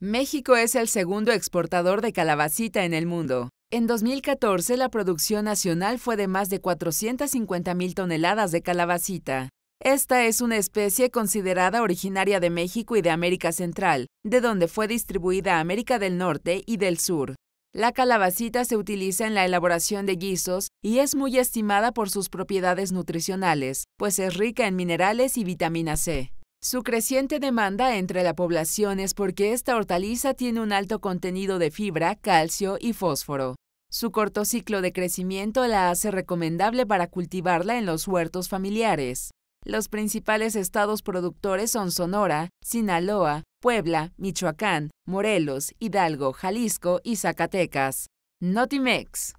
México es el segundo exportador de calabacita en el mundo. En 2014 la producción nacional fue de más de 450 mil toneladas de calabacita. Esta es una especie considerada originaria de México y de América Central, de donde fue distribuida a América del Norte y del Sur. La calabacita se utiliza en la elaboración de guisos y es muy estimada por sus propiedades nutricionales, pues es rica en minerales y vitamina C. Su creciente demanda entre la población es porque esta hortaliza tiene un alto contenido de fibra, calcio y fósforo. Su corto ciclo de crecimiento la hace recomendable para cultivarla en los huertos familiares. Los principales estados productores son Sonora, Sinaloa, Puebla, Michoacán, Morelos, Hidalgo, Jalisco y Zacatecas. Notimex.